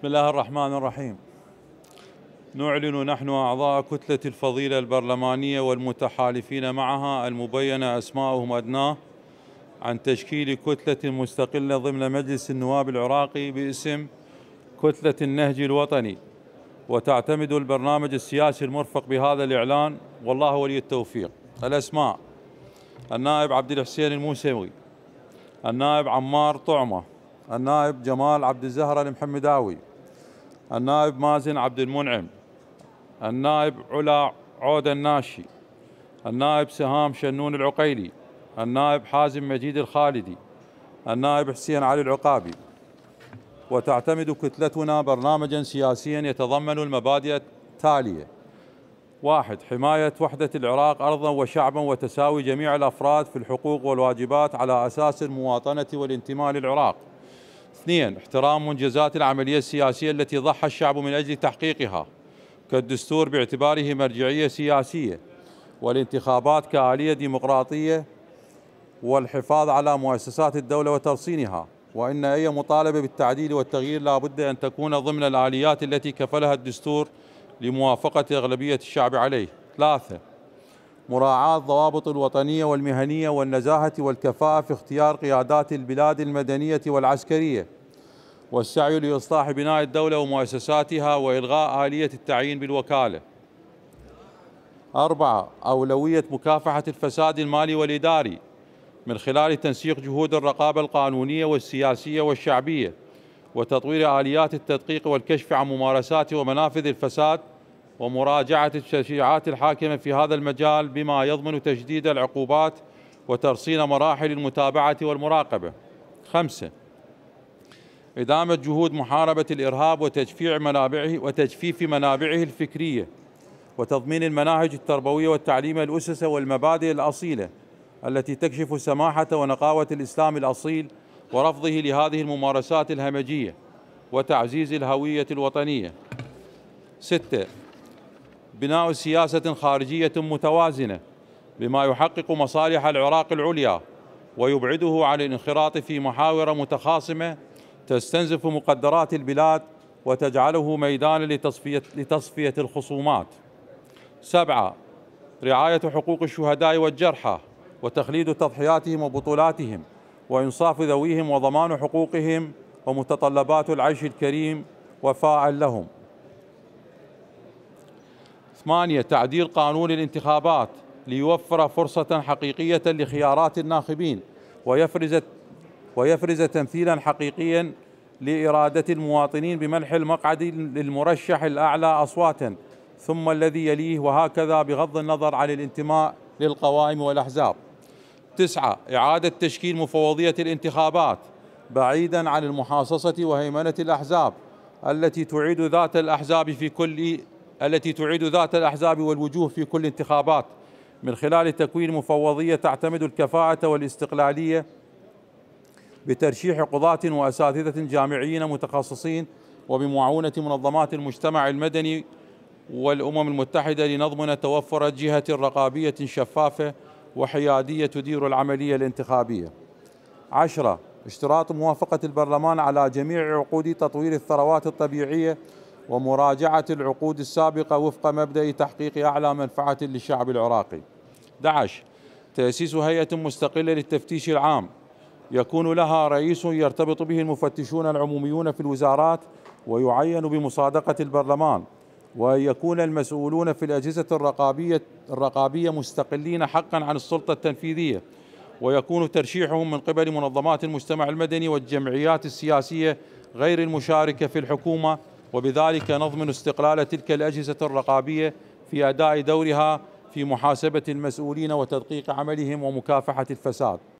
بسم الله الرحمن الرحيم نعلن نحن أعضاء كتلة الفضيلة البرلمانية والمتحالفين معها المبينة أسماؤهم أدناه عن تشكيل كتلة مستقلة ضمن مجلس النواب العراقي باسم كتلة النهج الوطني وتعتمد البرنامج السياسي المرفق بهذا الإعلان والله ولي التوفيق الأسماء النائب عبد الحسين الموسوي النائب عمار طعمة النائب جمال عبد الزهرة المحمداوي النائب مازن عبد المنعم النائب علا عود الناشي النائب سهام شنون العقيلي النائب حازم مجيد الخالدي النائب حسين علي العقابي وتعتمد كتلتنا برنامجا سياسيا يتضمن المبادئ التالية واحد حماية وحدة العراق أرضا وشعبا وتساوي جميع الأفراد في الحقوق والواجبات على أساس المواطنة والانتماء للعراق اثنين احترام منجزات العملية السياسية التي ضحى الشعب من أجل تحقيقها كالدستور باعتباره مرجعية سياسية والانتخابات كآلية ديمقراطية والحفاظ على مؤسسات الدولة وترصينها وإن أي مطالبة بالتعديل والتغيير لا بد أن تكون ضمن الآليات التي كفلها الدستور لموافقة أغلبية الشعب عليه ثلاثة مراعاة ضوابط الوطنية والمهنية والنزاهة والكفاءة في اختيار قيادات البلاد المدنية والعسكرية والسعي لإصلاح بناء الدولة ومؤسساتها وإلغاء آلية التعيين بالوكالة أربعة أولوية مكافحة الفساد المالي والإداري من خلال تنسيق جهود الرقابة القانونية والسياسية والشعبية وتطوير آليات التدقيق والكشف عن ممارسات ومنافذ الفساد ومراجعة التشريعات الحاكمة في هذا المجال بما يضمن تجديد العقوبات وترصين مراحل المتابعة والمراقبة خمسة إدامة جهود محاربة الإرهاب وتجفيع منابعه وتجفيف منابعه الفكرية وتضمين المناهج التربوية والتعليم الأسس والمبادئ الأصيلة التي تكشف سماحة ونقاوة الإسلام الأصيل ورفضه لهذه الممارسات الهمجية وتعزيز الهوية الوطنية ستة بناء سياسة خارجية متوازنة بما يحقق مصالح العراق العليا ويبعده عن الانخراط في محاور متخاصمة تستنزف مقدرات البلاد وتجعله ميدانا لتصفية, لتصفية الخصومات سبعة رعاية حقوق الشهداء والجرحى وتخليد تضحياتهم وبطولاتهم وإنصاف ذويهم وضمان حقوقهم ومتطلبات العيش الكريم وفاء لهم ثمانية تعديل قانون الانتخابات ليوفر فرصة حقيقية لخيارات الناخبين ويفرز ويفرز تمثيلا حقيقيا لإرادة المواطنين بمنح المقعد للمرشح الأعلى أصواتا ثم الذي يليه وهكذا بغض النظر عن الانتماء للقوائم والأحزاب تسعة إعادة تشكيل مفوضية الانتخابات بعيدا عن المحاصصة وهيمنة الأحزاب التي تعيد ذات الأحزاب في كل التي تعيد ذات الأحزاب والوجوه في كل انتخابات من خلال تكوين مفوضية تعتمد الكفاءة والاستقلالية بترشيح قضاة وأساتذة جامعيين متخصصين وبمعاونة منظمات المجتمع المدني والأمم المتحدة لنضمن توفر جهة رقابية شفافة وحيادية تدير العملية الانتخابية عشرة اشتراط موافقة البرلمان على جميع عقود تطوير الثروات الطبيعية ومراجعة العقود السابقة وفق مبدأ تحقيق أعلى منفعة للشعب العراقي 11 تأسيس هيئة مستقلة للتفتيش العام يكون لها رئيس يرتبط به المفتشون العموميون في الوزارات ويعين بمصادقة البرلمان ويكون المسؤولون في الأجهزة الرقابية, الرقابية مستقلين حقا عن السلطة التنفيذية ويكون ترشيحهم من قبل منظمات المجتمع المدني والجمعيات السياسية غير المشاركة في الحكومة وبذلك نضمن استقلال تلك الأجهزة الرقابية في أداء دورها في محاسبة المسؤولين وتدقيق عملهم ومكافحة الفساد